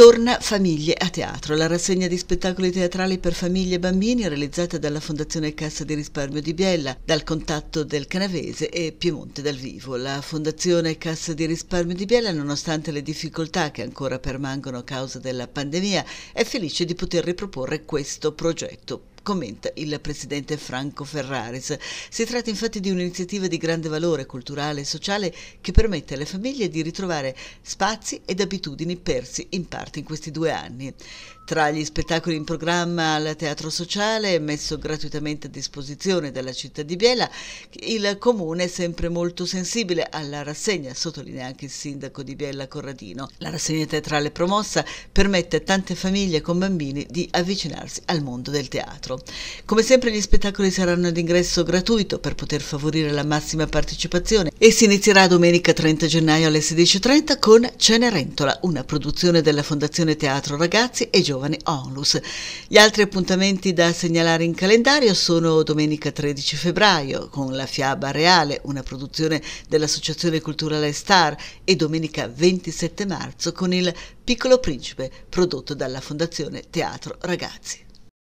Torna Famiglie a Teatro, la rassegna di spettacoli teatrali per famiglie e bambini realizzata dalla Fondazione Cassa di Risparmio di Biella, dal contatto del Canavese e Piemonte dal vivo. La Fondazione Cassa di Risparmio di Biella, nonostante le difficoltà che ancora permangono a causa della pandemia, è felice di poter riproporre questo progetto commenta il presidente Franco Ferraris. Si tratta infatti di un'iniziativa di grande valore culturale e sociale che permette alle famiglie di ritrovare spazi ed abitudini persi in parte in questi due anni. Tra gli spettacoli in programma al Teatro Sociale, messo gratuitamente a disposizione dalla città di Biella, il comune è sempre molto sensibile alla rassegna, sottolinea anche il sindaco di Biella Corradino. La rassegna teatrale promossa permette a tante famiglie con bambini di avvicinarsi al mondo del teatro. Come sempre gli spettacoli saranno ad ingresso gratuito per poter favorire la massima partecipazione e si inizierà domenica 30 gennaio alle 16.30 con Cenerentola, una produzione della Fondazione Teatro Ragazzi e Giovani giovane onlus. Gli altri appuntamenti da segnalare in calendario sono domenica 13 febbraio con la Fiaba Reale, una produzione dell'Associazione Culturale Star, e domenica 27 marzo con il Piccolo Principe, prodotto dalla Fondazione Teatro Ragazzi.